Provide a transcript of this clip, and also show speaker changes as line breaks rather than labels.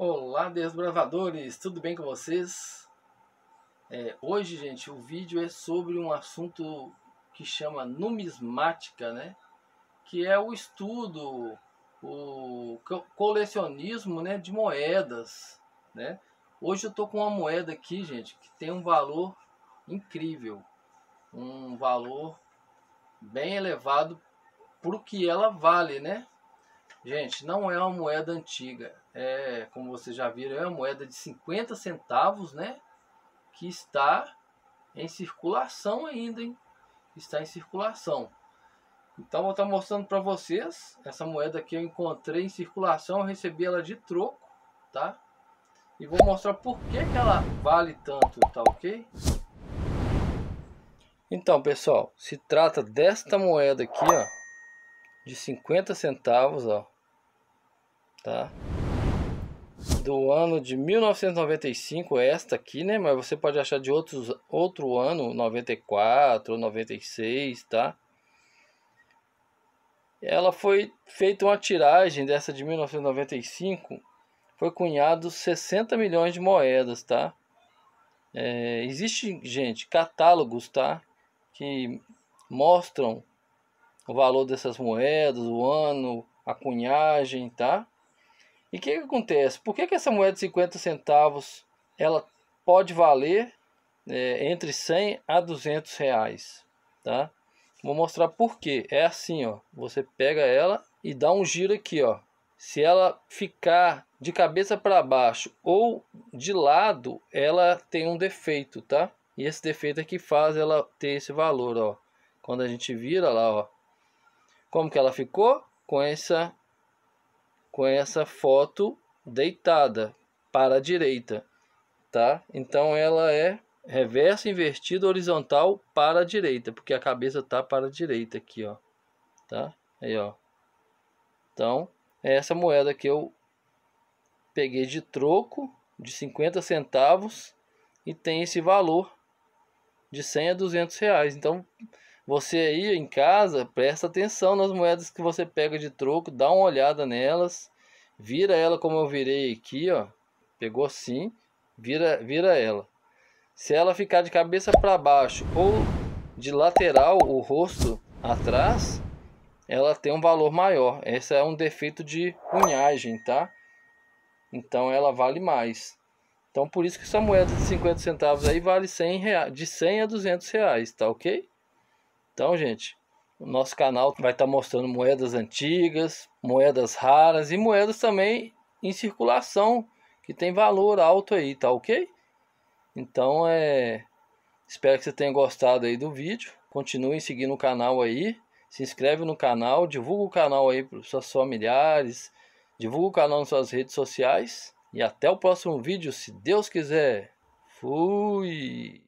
Olá, desbravadores! Tudo bem com vocês? É, hoje, gente, o vídeo é sobre um assunto que chama numismática, né? Que é o estudo, o colecionismo né, de moedas, né? Hoje eu tô com uma moeda aqui, gente, que tem um valor incrível. Um valor bem elevado pro o que ela vale, né? Gente, não é uma moeda antiga. É, como vocês já viram, é uma moeda de 50 centavos, né? Que está em circulação ainda, hein? Está em circulação. Então vou estar mostrando para vocês essa moeda que eu encontrei em circulação, eu recebi ela de troco, tá? E vou mostrar por que, que ela vale tanto, tá ok? Então pessoal, se trata desta moeda aqui, ó de 50 centavos, ó, tá? Do ano de 1995 esta aqui, né? Mas você pode achar de outros outro ano, 94, 96, tá? Ela foi feita uma tiragem dessa de 1995, foi cunhado 60 milhões de moedas, tá? É, existe gente catálogos, tá? Que mostram o valor dessas moedas, o ano, a cunhagem, tá? E o que, que, acontece? Por que, que essa moeda de 50 centavos ela pode valer é, entre 100 a 200 reais, tá? Vou mostrar por quê. É assim, ó. Você pega ela e dá um giro aqui, ó. Se ela ficar de cabeça para baixo ou de lado, ela tem um defeito, tá? E esse defeito é que faz ela ter esse valor, ó. Quando a gente vira lá, ó, como que ela ficou? Com essa com essa foto deitada para a direita, tá? Então ela é reversa invertida horizontal para a direita, porque a cabeça tá para a direita aqui, ó. Tá? Aí, ó. Então, é essa moeda que eu peguei de troco de 50 centavos e tem esse valor de 100 a 200 reais. Então, você aí em casa, presta atenção nas moedas que você pega de troco, dá uma olhada nelas, vira ela como eu virei aqui, ó. Pegou assim, vira, vira ela. Se ela ficar de cabeça para baixo ou de lateral o rosto atrás, ela tem um valor maior. Esse é um defeito de cunhagem, tá? Então ela vale mais. Então por isso que essa moeda de 50 centavos aí vale 100 reais, de 100 a 200 reais, tá ok? Então, gente, o nosso canal vai estar tá mostrando moedas antigas, moedas raras e moedas também em circulação que tem valor alto aí, tá ok? Então é. Espero que você tenha gostado aí do vídeo. Continue seguindo o canal aí. Se inscreve no canal, divulga o canal aí para os seus familiares, divulga o canal nas suas redes sociais. E até o próximo vídeo, se Deus quiser. Fui!